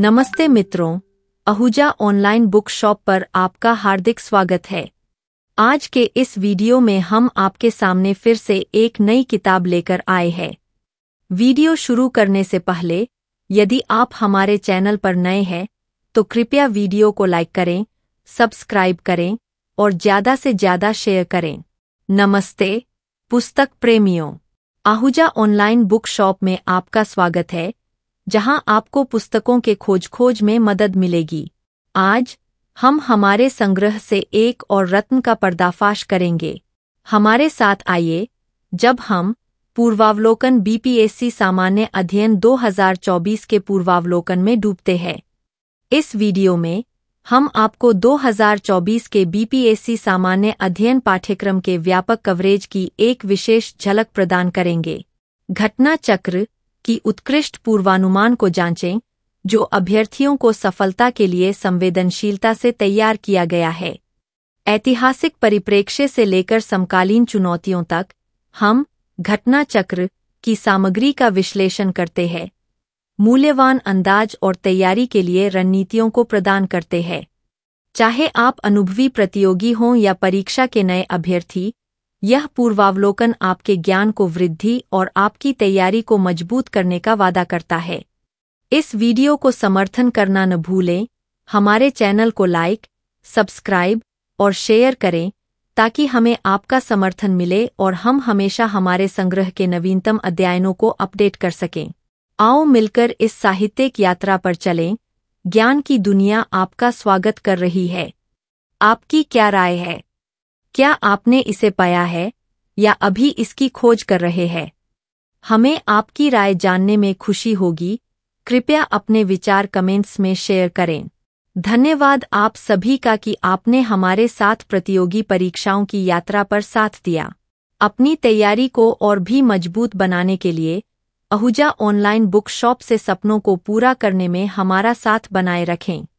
नमस्ते मित्रों Ahuja online book shop पर आपका हार्दिक स्वागत है आज के इस वीडियो में हम आपके सामने फिर से एक नई किताब लेकर आए हैं वीडियो शुरू करने से पहले यदि आप हमारे चैनल पर नए हैं तो कृपया वीडियो को लाइक करें सब्सक्राइब करें और ज़्यादा से ज़्यादा शेयर करें नमस्ते पुस्तक प्रेमियों आहूजा ऑनलाइन बुक शॉप में आपका स्वागत है जहां आपको पुस्तकों के खोज खोज में मदद मिलेगी आज हम हमारे संग्रह से एक और रत्न का पर्दाफाश करेंगे हमारे साथ आइए जब हम पूर्वावलोकन बीपीएससी सामान्य अध्ययन 2024 के पूर्वावलोकन में डूबते हैं इस वीडियो में हम आपको 2024 के बीपीएससी सामान्य अध्ययन पाठ्यक्रम के व्यापक कवरेज की एक विशेष झलक प्रदान करेंगे घटना चक्र की उत्कृष्ट पूर्वानुमान को जांचें जो अभ्यर्थियों को सफलता के लिए संवेदनशीलता से तैयार किया गया है ऐतिहासिक परिप्रेक्ष्य से लेकर समकालीन चुनौतियों तक हम घटना चक्र की सामग्री का विश्लेषण करते हैं मूल्यवान अंदाज और तैयारी के लिए रणनीतियों को प्रदान करते हैं चाहे आप अनुभवी प्रतियोगी हों या परीक्षा के नए अभ्यर्थी यह पूर्वावलोकन आपके ज्ञान को वृद्धि और आपकी तैयारी को मजबूत करने का वादा करता है इस वीडियो को समर्थन करना न भूलें हमारे चैनल को लाइक सब्सक्राइब और शेयर करें ताकि हमें आपका समर्थन मिले और हम हमेशा हमारे संग्रह के नवीनतम अध्ययनों को अपडेट कर सकें आओ मिलकर इस साहित्यिक यात्रा पर चलें ज्ञान की दुनिया आपका स्वागत कर रही है आपकी क्या राय है क्या आपने इसे पाया है या अभी इसकी खोज कर रहे हैं हमें आपकी राय जानने में खुशी होगी कृपया अपने विचार कमेंट्स में शेयर करें धन्यवाद आप सभी का कि आपने हमारे साथ प्रतियोगी परीक्षाओं की यात्रा पर साथ दिया अपनी तैयारी को और भी मजबूत बनाने के लिए अहुजा ऑनलाइन बुक शॉप से सपनों को पूरा करने में हमारा साथ बनाए रखें